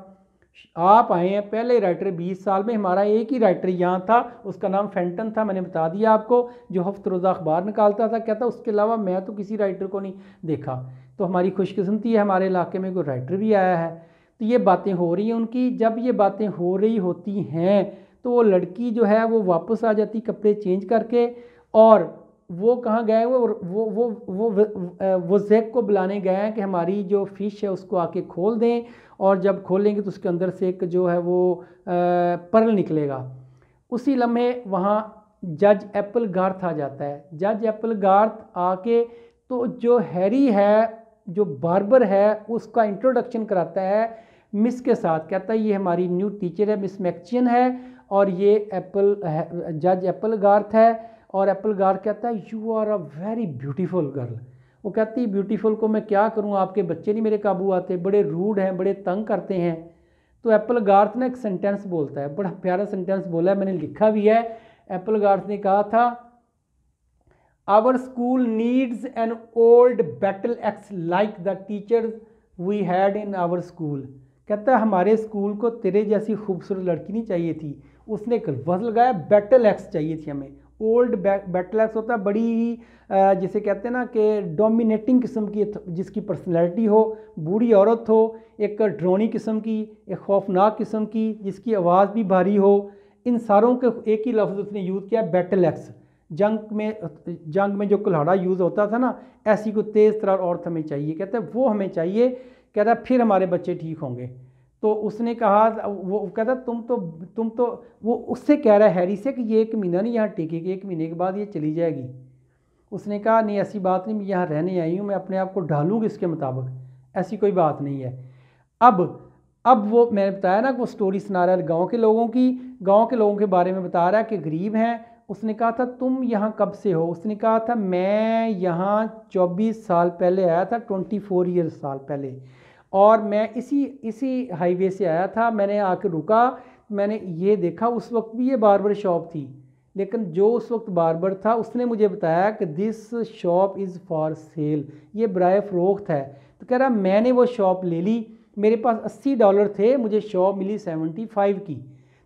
आप आए हैं पहले राइटर 20 साल में हमारा एक ही राइटर यहाँ था उसका नाम फैंटन था मैंने बता दिया आपको जो हफ्त रोज़ा अखबार निकालता था कहता उसके अलावा मैं तो किसी राइटर को नहीं देखा तो हमारी खुशकस्मती है हमारे इलाके में कोई राइटर भी आया है तो ये बातें हो रही हैं उनकी जब ये बातें हो रही होती हैं तो वो लड़की जो है वो वापस आ जाती कपड़े चेंज करके और वो कहाँ गए वो वो वो वो वो जैक को बुलाने गए हैं कि हमारी जो फ़िश है उसको आके खोल दें और जब खोलेंगे तो उसके अंदर से एक जो है वो पर्ल निकलेगा उसी लम्हे वहाँ जज एप्पल गार्थ आ जाता है जज एप्पल गार्थ आके तो जो हैरी है जो बारबर है उसका इंट्रोडक्शन कराता है मिस के साथ कहता है ये हमारी न्यू टीचर है मिस मैक्चियन है और ये एप्पल जज एप्पल गार्थ है और एप्पल गार्थ कहता है you are a very beautiful girl वो कहती है ब्यूटीफुल को मैं क्या करूँ आपके बच्चे नहीं मेरे काबू आते बड़े रूड हैं बड़े तंग करते हैं तो एप्पल गार्थ ने एक सेंटेंस बोलता है बड़ा प्यारा सेंटेंस बोला है मैंने लिखा भी है एप्पल गार्थ ने कहा था our school needs an old battle axe like the teacher we had in our school कहता है हमारे स्कूल को तेरे जैसी खूबसूरत लड़की नहीं चाहिए थी उसने एक वज़ लगाया बैटल एक्स चाहिए थी हमें ओल्ड बैटल एक्स होता है बड़ी ही जिसे कहते हैं ना कि डोमिनेटिंग किस्म की जिसकी पर्सनैलिटी हो बूढ़ी औरत हो एक ड्रोनी किस्म की एक खौफनाक किस्म की जिसकी आवाज़ भी भारी हो इन सारों के एक ही लफ्ज़ उसने यूज़ किया बैटल एक्स जंग में जंग में जो कुल्हाड़ा यूज़ होता था ना ऐसी को तेज़ तरह औरत हमें चाहिए कहता है वो हमें चाहिए कहता है फिर हमारे बच्चे ठीक होंगे तो उसने कहा वो कहता तुम तो तुम तो वो उससे कह रहा है हैरी से कि ये एक महीना नहीं यहाँ टिकेगी एक महीने के बाद ये चली जाएगी उसने कहा नहीं ऐसी बात नहीं मैं यहाँ रहने आई हूँ मैं अपने आप को ढालूँगी इसके मुताबिक ऐसी कोई बात नहीं है अब अब वो मैंने बताया ना कि वो स्टोरी सुना रहा है गाँव के लोगों की गाँव के लोगों के बारे में बता रहा है कि गरीब हैं उसने कहा था तुम यहाँ कब से हो उसने कहा था मैं यहाँ 24 साल पहले आया था 24 फोर ईयर साल पहले और मैं इसी इसी हाईवे से आया था मैंने आके रुका मैंने ये देखा उस वक्त भी ये बार शॉप थी लेकिन जो उस वक्त बार था उसने मुझे बताया कि this shop is for sale ये ब्राय फ़रोख्त है तो कह रहा मैंने वो शॉप ले ली मेरे पास अस्सी डॉलर थे मुझे शॉप मिली सेवेंटी फाइव की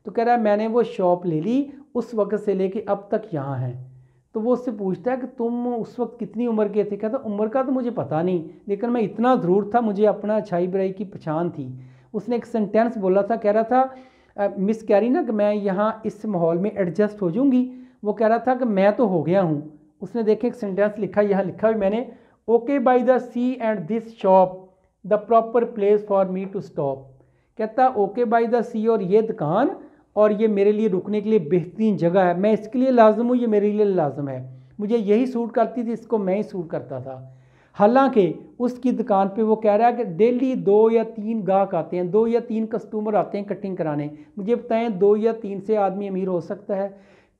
तो कह रहा मैंने वो शॉप ले ली उस वक्त से लेके अब तक यहाँ हैं तो वो उससे पूछता है कि तुम उस वक्त कितनी उम्र के थे कहता उम्र का तो मुझे पता नहीं लेकिन मैं इतना जरूर था मुझे अपना अच्छाई बुराई की पहचान थी उसने एक सेंटेंस बोला था कह रहा था मिस कह रही ना कि मैं यहाँ इस माहौल में एडजस्ट हो जाऊँगी वो कह रहा था कि मैं तो हो गया हूँ उसने देखे एक सेंटेंस लिखा यहाँ लिखा भी मैंने okay by the sea and this shop the proper place for me to stop कहता ओके बाई द सी और ये दुकान और ये मेरे लिए रुकने के लिए बेहतरीन जगह है मैं इसके लिए लाजम हूँ ये मेरे लिए लाजम है मुझे यही सूट करती थी इसको मैं ही सूट करता था हालांकि उसकी दुकान पे वो कह रहा है कि डेली दो या तीन गाहक आते हैं दो या तीन कस्टमर आते हैं कटिंग कराने मुझे बताएं दो या तीन से आदमी अमीर हो सकता है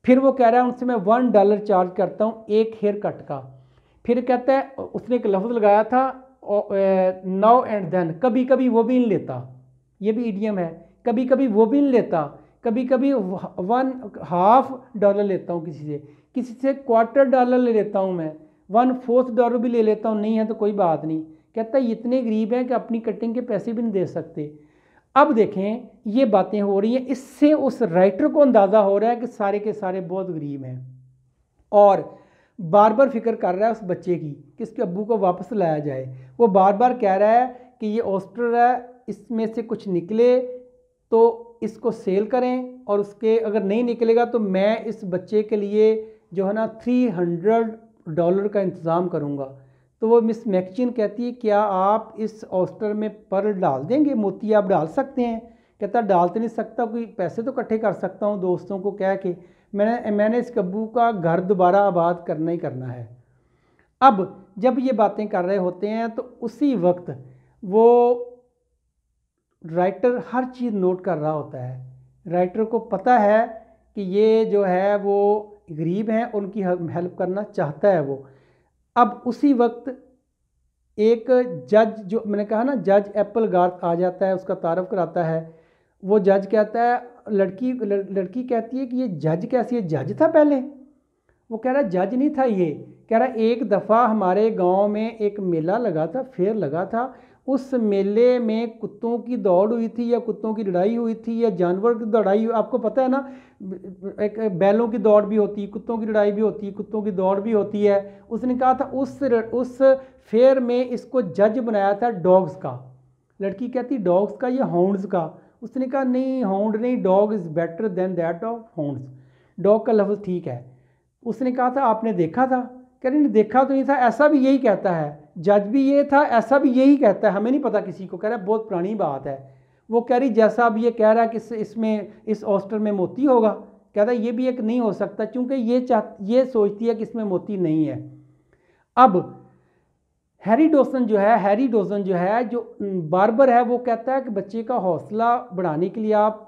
फिर वो कह रहा है उनसे मैं वन डॉलर चार्ज करता हूँ एक हेयर कट का फिर कहता है उसने एक लफ्ज़ लगाया था नाउ एंड देन कभी कभी वो भी नहीं लेता ये भी ई है कभी कभी वो भी नहीं लेता कभी कभी वन हाफ डॉलर लेता हूँ किसी से किसी से क्वार्टर डॉलर ले लेता हूँ मैं वन फोर्थ डॉलर भी ले लेता हूँ नहीं है तो कोई बात नहीं कहता है इतने गरीब हैं कि अपनी कटिंग के पैसे भी नहीं दे सकते अब देखें ये बातें हो रही हैं इससे उस राइटर को अंदाज़ा हो रहा है कि सारे के सारे बहुत गरीब हैं और बार बार फिक्र कर रहा है उस बच्चे की कि इसके अबू को वापस लाया जाए वो बार बार कह रहा है कि ये ऑस्टर है इसमें से कुछ निकले तो इसको सेल करें और उसके अगर नहीं निकलेगा तो मैं इस बच्चे के लिए जो है ना थ्री हंड्रेड डॉलर का इंतज़ाम करूँगा तो वो मिस मैक्चिन कहती है क्या आप इस ऑस्टर में पर डाल देंगे मोती आप डाल सकते हैं कहता डाल तो नहीं सकता कोई पैसे तो इकट्ठे कर सकता हूँ दोस्तों को कह के मैंने मैंने इस कब्बू का घर दोबारा आबाद करना ही करना है अब जब ये बातें कर रहे होते हैं तो उसी वक्त वो राइटर हर चीज़ नोट कर रहा होता है राइटर को पता है कि ये जो है वो गरीब हैं उनकी हेल्प करना चाहता है वो अब उसी वक्त एक जज जो मैंने कहा ना जज एप्पल गार्थ आ जाता है उसका तारफ़ कराता है वो जज कहता है लड़की लड़की कहती है कि ये जज कैसी है जज था पहले वो कह रहा जज नहीं था ये कह रहा एक दफ़ा हमारे गांव में एक मेला लगा था फेयर लगा था उस मेले में कुत्तों की दौड़ हुई थी या कुत्तों की लड़ाई हुई थी या जानवर की लड़ाई आपको पता है ना एक बैलों की दौड़ भी होती है कुत्तों की लड़ाई भी होती है कुत्तों की दौड़ भी होती है उसने कहा था उस उस फेयर में इसको जज बनाया था डॉग्स का लड़की कहती डॉग्स का या हाउंड्स का उसने कहा नहीं हाउंड नहीं dog is better than that of hounds dog का लफ्ज़ ठीक है उसने कहा था आपने देखा था कह करें देखा तो ये था ऐसा भी यही कहता है जज भी ये था ऐसा भी यही कहता है हमें नहीं पता किसी को कह रहा है बहुत पुरानी बात है वो कह रही जैसा अब ये कह रहा है कि इसमें इस ऑस्टर में मोती होगा कहता ये भी एक नहीं हो सकता क्योंकि ये चाह ये सोचती है कि इसमें मोती नहीं है अब हैरी डोसन जो है हैरी डोसन जो है जो बारबर है वो कहता है कि बच्चे का हौसला बढ़ाने के लिए आप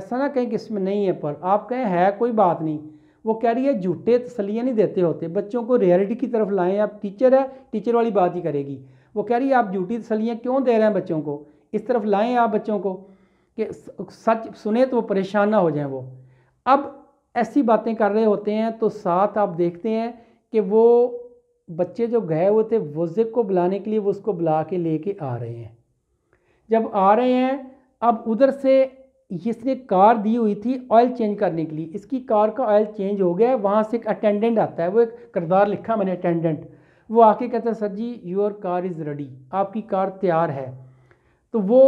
ऐसा ना कहें कि इसमें नहीं है पर आप कहें है कोई बात नहीं वो कह रही है झूठे तसलियाँ नहीं देते होते बच्चों को रियलिटी की तरफ लाएं आप टीचर है टीचर वाली बात ही करेगी वो कह रही है आप झूठी तसलियाँ क्यों दे रहे हैं बच्चों को इस तरफ लाएँ आप बच्चों को कि सच सुने तो वो परेशान ना हो जाए वो अब ऐसी बातें कर रहे होते हैं तो साथ आप देखते हैं कि वो बच्चे जो गए हुए थे वज़िब को बुलाने के लिए वो उसको बुला के ले के आ रहे हैं जब आ रहे हैं अब उधर से इसने कार दी हुई थी ऑयल चेंज करने के लिए इसकी कार का ऑयल चेंज हो गया है वहाँ से एक अटेंडेंट आता है वो एक करदार लिखा मैंने अटेंडेंट वो आके कहता है सर जी योर कार इज़ रेडी आपकी कार तैयार है तो वो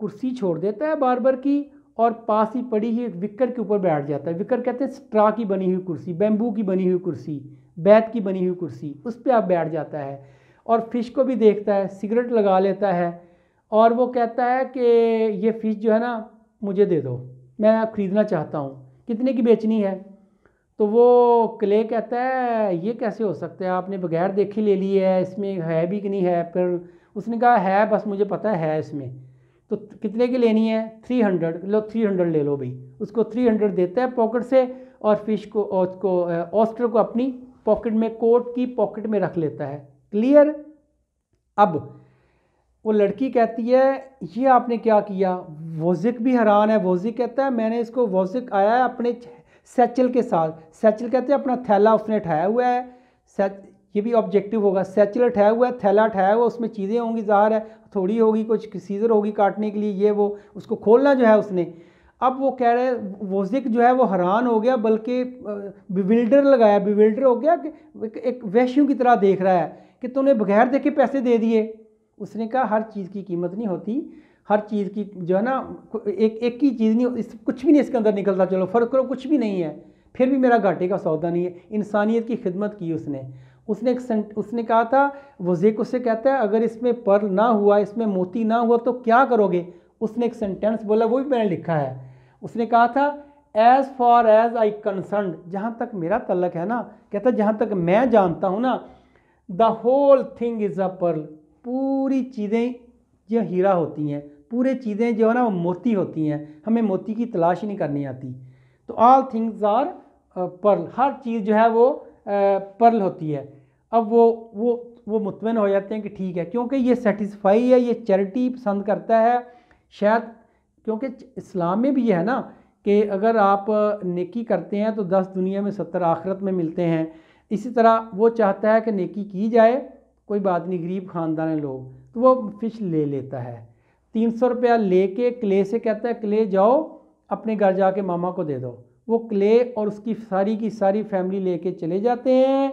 कुर्सी छोड़ देता है बार बार की और पास ही पड़ी ही विकर के ऊपर बैठ जाता है विकर कहते हैं स्ट्रा की बनी हुई कुर्सी बैम्बू की बनी हुई कुर्सी बैत की बनी हुई कुर्सी उस पर आप बैठ जाता है और फिश को भी देखता है सिगरेट लगा लेता है और वो कहता है कि ये फ़िश जो है ना मुझे दे दो मैं ख़रीदना चाहता हूँ कितने की बेचनी है तो वो क्ले कहता है ये कैसे हो सकता है आपने बगैर देखे ले ली है इसमें है भी कि नहीं है फिर उसने कहा है बस मुझे पता है इसमें तो कितने की लेनी है थ्री हंड्रेड लो थ्री हंड्रेड ले लो भाई उसको थ्री हंड्रेड देता है पॉकेट से और फिश को उसको ऑस्टर को अपनी पॉकेट में कोट की पॉकेट में रख लेता है क्लियर अब वो लड़की कहती है ये आपने क्या किया वोजिक भी हैरान है वोजिक कहता है मैंने इसको वोजिक आया है अपने सैचल के साथ सैचल कहते हैं अपना थैला उसने ठहरा हुआ है सैच ये भी ऑब्जेक्टिव होगा सैचल ठहरा हुआ है थैला ठाया हुआ उसमें चीज़ें होंगी ज़हर है थोड़ी होगी कुछ सीज़र होगी काटने के लिए ये वो उसको खोलना जो है उसने अब वो कह रहे वोजिक जो है वो हैरान हो गया बल्कि बिविल्डर लगाया बिविल्डर हो गया कि एक वैश्यू की तरह देख रहा है कि तूने बगैर देखे पैसे दे दिए उसने कहा हर चीज़ की कीमत नहीं होती हर चीज़ की जो है ना एक एक ही चीज़ नहीं इस कुछ भी नहीं इसके अंदर निकलता चलो फ़र्क करो कुछ भी नहीं है फिर भी मेरा घाटे का सौदा नहीं है इंसानियत की खिदमत की उसने उसने एक उसने कहा था वज़ीक उससे कहता है अगर इसमें पर्ल ना हुआ इसमें मोती ना हुआ तो क्या करोगे उसने एक सेंटेंस बोला वो भी मैंने लिखा है उसने कहा था as far as I concern जहाँ तक मेरा तलक है ना कहता जहाँ तक मैं जानता हूँ ना the whole thing is a pearl पूरी चीज़ें जो हीरा होती हैं पूरे चीज़ें जो है ना वो मोती होती हैं हमें मोती की तलाश ही नहीं करनी आती तो ऑल थिंग्स आर पर्ल हर चीज़ जो है वो पर्ल होती है अब वो वो वो मुतमिन हो जाते हैं कि ठीक है क्योंकि ये सेटिस्फाई है ये चैरिटी पसंद करता है शायद क्योंकि इस्लाम में भी है ना कि अगर आप नेकी करते हैं तो दस दुनिया में सत्तर आखरत में मिलते हैं इसी तरह वो चाहता है कि नेकी की जाए कोई बात नहीं गरीब ख़ानदान है लोग तो वो फ़िश ले लेता है तीन सौ रुपया ले के क्ले से कहता है क्ले जाओ अपने घर जाके मामा को दे दो वो क्ले और उसकी सारी की सारी फैमिली लेके चले जाते हैं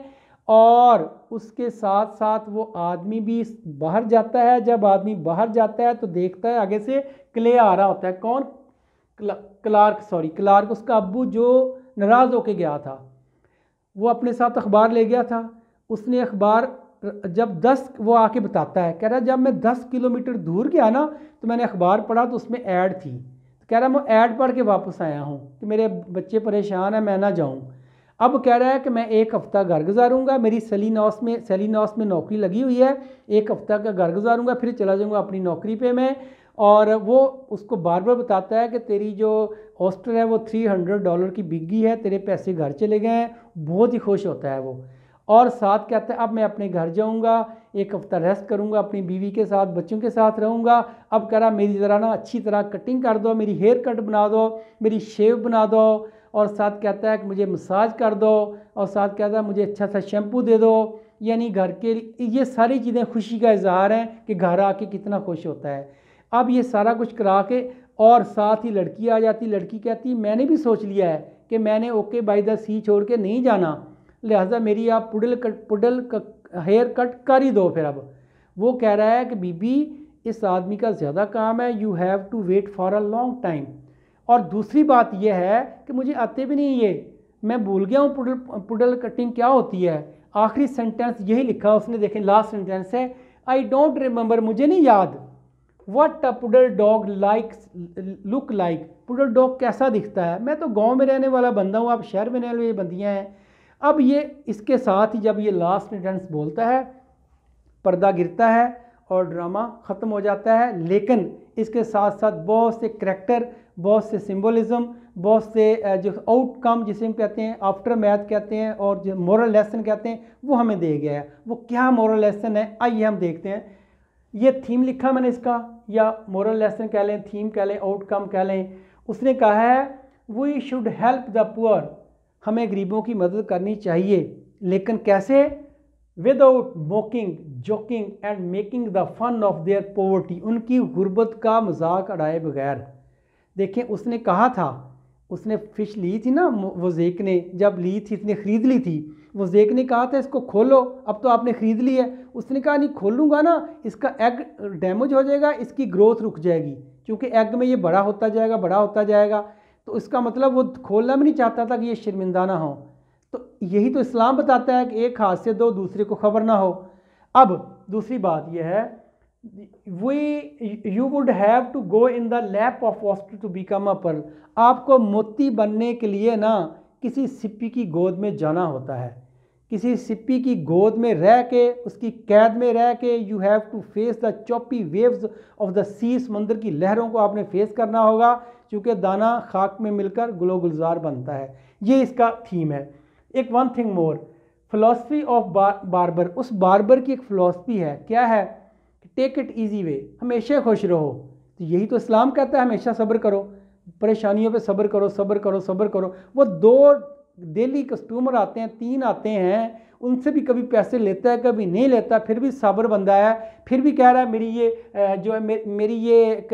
और उसके साथ साथ वो आदमी भी बाहर जाता है जब आदमी बाहर जाता है तो देखता है आगे से क्ले आ रहा होता है कौन क्लार्क सॉरी क्लार्क उसका अबू जो नाराज़ होके गया था वो अपने साथ अखबार ले गया था उसने अखबार जब दस वो आके बताता है कह रहा जब मैं दस किलोमीटर दूर गया ना तो मैंने अखबार पढ़ा तो उसमें ऐड थी तो कह रहा मैं ऐड पढ़ के वापस आया हूँ कि मेरे बच्चे परेशान हैं मैं ना जाऊँ अब कह रहा है कि मैं एक हफ़्ता घर गुजारूँगा मेरी सेलिनॉस में सेलिनॉस में नौकरी लगी हुई है एक हफ़्ता का घर गुजारूँगा फिर चला जाऊँगा अपनी नौकरी पर मैं और वो उसको बार बार बताता है कि तेरी जो हॉस्टल है वो थ्री हंड्रेड डॉलर की बिगी है तेरे पैसे घर चले गए हैं बहुत ही खुश होता है वो और साथ कहता है अब मैं अपने घर जाऊंगा एक हफ्ता रेस्ट करूंगा अपनी बीवी के साथ बच्चों के साथ रहूंगा अब कह रहा मेरी ज़रा ना अच्छी तरह कटिंग कर दो मेरी हेयर कट बना दो मेरी शेव बना दो और साथ कहता है कि मुझे मसाज कर दो और साथ कहता है मुझे अच्छा सा शैम्पू दे दो यानी घर के ये सारी चीज़ें खुशी का इजहार हैं कि घर आके कितना खुश होता है अब ये सारा कुछ करा के और साथ ही लड़की आ जाती लड़की कहती मैंने भी सोच लिया है कि मैंने ओके बाई द सी छोड़ के नहीं जाना लिहाजा मेरी आप poodle cut poodle hair cut कर ही दो फिर अब वो कह रहा है कि बीबी इस आदमी का ज़्यादा काम है you have to wait for a long time और दूसरी बात यह है कि मुझे आते भी नहीं ये मैं भूल गया हूँ पुडल पुडल कटिंग क्या होती है आखिरी सेंटेंस यही लिखा उसने देखें लास्ट सेंटेंस है आई डोंट रिमेंबर मुझे नहीं याद what a poodle dog like look like poodle dog कैसा दिखता है मैं तो गांव में रहने वाला बंदा हूँ आप शहर में रहने वाली बंदियाँ हैं अब ये इसके साथ ही जब ये लास्ट सेंटेंस बोलता है पर्दा गिरता है और ड्रामा ख़त्म हो जाता है लेकिन इसके साथ साथ बहुत से करैक्टर बहुत से सिंबलिज्म बहुत से जो आउटकम जिसे हम कहते हैं आफ्टर मैथ कहते हैं और जो मॉरल लेसन कहते हैं वो हमें दे गया है वो क्या मॉरल लेसन है आइए हम देखते हैं ये थीम लिखा मैंने इसका या मॉरल लेसन कह लें थीम कह लें आउटकम कह लें उसने कहा है we should help the poor हमें गरीबों की मदद करनी चाहिए लेकिन कैसे without mocking joking and making the fun of their poverty उनकी गुर्बत का मजाक अड़ाए बगैर देखें उसने कहा था उसने फ़िश ली थी ना वज़ेक ने जब ली थी इसने ख़रीद ली थी वज़ेक ने कहा था इसको खोलो अब तो आपने ख़रीद ली है उसने कहा नहीं खोलूँगा ना इसका एग डैमेज हो जाएगा इसकी ग्रोथ रुक जाएगी क्योंकि एग में ये बड़ा होता जाएगा बड़ा होता जाएगा तो इसका मतलब वो खोलना भी नहीं चाहता था कि ये शर्मिंदा ना हो तो यही तो इस्लाम बताता है कि एक हाथ से दो दूसरे को खबर ना हो अब दूसरी बात यह है we you would have to go in the lap of oyster to become a pearl आपको मोती बनने के लिए ना किसी सिप्पी की गोद में जाना होता है किसी सिप्पी की गोद में रह के उसकी कैद में रह के you have to face the choppy waves of the sea समंदर की लहरों को आपने फेस करना होगा क्योंकि दाना खाक में मिलकर गुलो गुलजार बनता है ये इसका थीम है एक one thing more philosophy of barber उस बारबर की एक फ़िलासफ़ी है क्या है टेक इट ईजी वे हमेशा खुश रहो तो यही तो इस्लाम कहता है हमेशा सब्र करो परेशानियों पे सब्र करो सब्र करो सब्र करो वो दो डेली कस्टमर आते हैं तीन आते हैं उनसे भी कभी पैसे लेता है कभी नहीं लेता फिर भी साबर बंदा है फिर भी कह रहा है मेरी ये जो है मेरी ये एक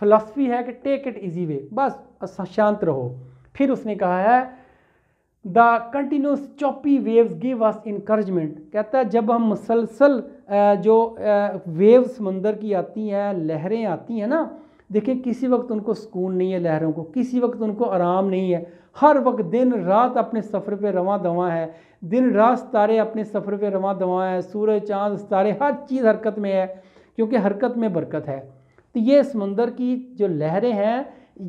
फ़िलासफ़ी है कि टेक इट इजी वे बस शांत रहो फिर उसने कहा है the continuous choppy waves give us encouragement कहता है जब हम मुसलसल जो वेव्स समंदर की आती हैं लहरें आती हैं ना देखें किसी वक्त उनको सुकून नहीं है लहरों को किसी वक्त उनको आराम नहीं है हर वक्त दिन रात अपने सफ़र पे रवा दवा है दिन रात तारे अपने सफ़र पे रवा दवा है सूरज चांद सितारे हर चीज़ हरकत में है क्योंकि हरकत में बरकत है तो ये समंदर की जो लहरें हैं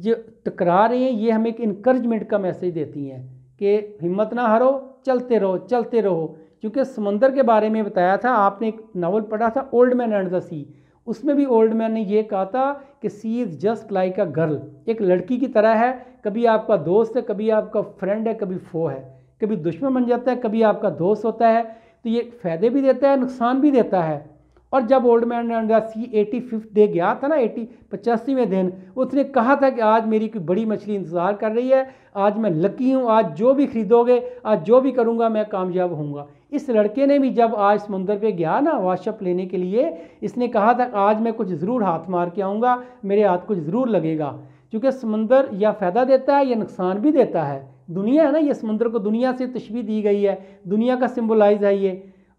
जो टकरा रही हैं ये हमें एक इनक्रेजमेंट का मैसेज देती हैं कि हिम्मत ना हारो चलते रहो चलते रहो क्योंकि समंदर के बारे में बताया था आपने एक नावल पढ़ा था old man and the sea उसमें भी ओल्ड मैन ने ये कहा था कि sea is just like a girl एक लड़की की तरह है कभी आपका दोस्त है कभी आपका फ्रेंड है कभी फो है कभी दुश्मन बन जाता है कभी आपका दोस्त होता है तो ये फ़ायदे भी देता है नुकसान भी देता है और जब ओल्ड मैन अंडा सी एटी फिफ्थ डे गया था ना एटी पचासीवें दिन उसने कहा था कि आज मेरी कोई बड़ी मछली इंतज़ार कर रही है आज मैं लकी हूँ आज जो भी खरीदोगे आज जो भी करूँगा मैं कामयाब हूँगा इस लड़के ने भी जब आज समुंदर पे गया ना वाशअप लेने के लिए इसने कहा था आज मैं कुछ ज़रूर हाथ मार के आऊँगा मेरे हाथ कुछ ज़रूर लगेगा क्योंकि समंदर या फ़ायदा देता है या नुकसान भी देता है दुनिया है ना ये समंदर को दुनिया से तशबी दी गई है दुनिया का सिम्बोलाइज है ये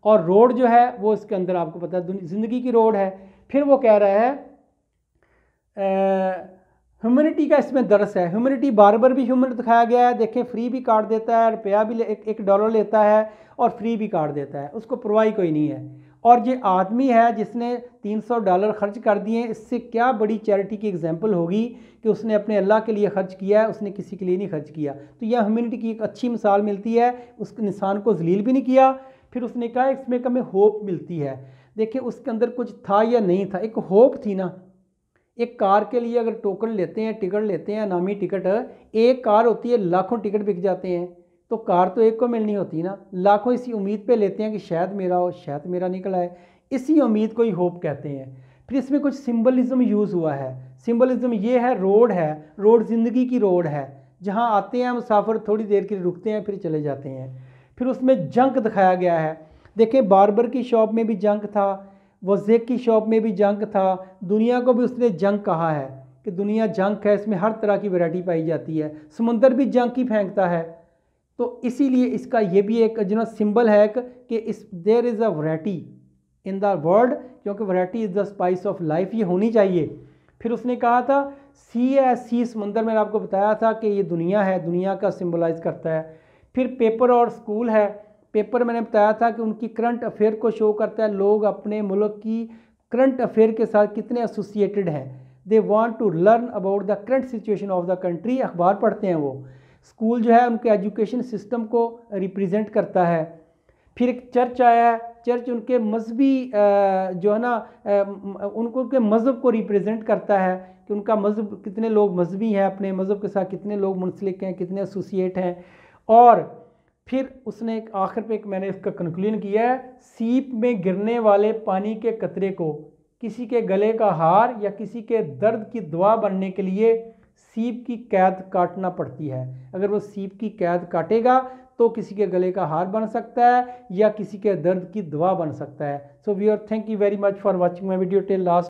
और रोड जो है वो इसके अंदर आपको पता है ज़िंदगी की रोड है फिर वो कह रहा है ह्यूमिनिटी का इसमें दर्श है ह्यूमिनिटी बार बार भी ह्यूमन दिखाया गया है देखें फ्री भी काट देता है रुपया भी एक, एक डॉलर लेता है और फ्री भी काट देता है उसको परवाही कोई नहीं है और ये आदमी है जिसने 300 डॉलर खर्च कर दिए इससे क्या बड़ी चैरिटी की एग्जांपल होगी कि उसने अपने अल्लाह के लिए खर्च किया है उसने किसी के लिए नहीं खर्च किया तो यह ह्यूमिनिटी की एक अच्छी मिसाल मिलती है उस इंसान को जलील भी नहीं किया फिर उसने कहा इसमें हमें होप मिलती है देखिए उसके अंदर कुछ था या नहीं था एक होप थी ना एक कार के लिए अगर टोकन लेते हैं टिकट लेते हैं नामी टिकट एक कार होती है लाखों टिकट बिक जाते हैं तो कार तो एक को मिलनी होती ना लाखों इसी उम्मीद पे लेते हैं कि शायद मेरा हो शायद मेरा निकल आए इसी उम्मीद को ही होप कहते हैं फिर इसमें कुछ सिम्बलिज़म यूज़ हुआ है सिम्बलिज़म ये है रोड है रोड ज़िंदगी की रोड है जहाँ आते हैं मुसाफिर थोड़ी देर के लिए रुकते हैं फिर चले जाते हैं फिर उसमें जंक दिखाया गया है देखें बार्बर की शॉप में भी जंक था वो जेक की शॉप में भी जंक था दुनिया को भी उसने जंक कहा है कि दुनिया जंक है इसमें हर तरह की वैरायटी पाई जाती है समुंदर भी जंक ही फेंकता है तो इसीलिए इसका ये भी एक जो ना सिंबल है कि is there is a variety in the world क्योंकि variety is the spice of life ये होनी चाहिए फिर उसने कहा था सी है सी समंदर मैंने आपको बताया था कि ये दुनिया है दुनिया का सिम्बलाइज़ करता है फिर पेपर और स्कूल है पेपर मैंने बताया था कि उनकी करंट अफेयर को शो करता है लोग अपने मुल्क की करंट अफेयर के साथ कितने एसोसिएटेड हैं they want to learn about the current situation of the country अखबार पढ़ते हैं वो स्कूल जो है उनके एजुकेशन सिस्टम को रिप्रेजेंट करता है फिर एक चर्च आया है चर्च उनके मजहबी जो है ना उनको उनके मज़हब को रिप्रेजेंट करता है कि उनका मज़हब कितने लोग मजहबी हैं अपने मज़हब के साथ कितने लोग मुंसलिक हैं कितने एसोसिएट हैं और फिर उसने एक आखिर पे एक मैंने इसका कंक्लूजन किया है सीप में गिरने वाले पानी के कतरे को किसी के गले का हार या किसी के दर्द की दुआ बनने के लिए सीप की कैद काटना पड़ती है अगर वो सीप की कैद काटेगा तो किसी के गले का हार बन सकता है या किसी के दर्द की दुआ बन सकता है so we are thank you very much for watching my video till last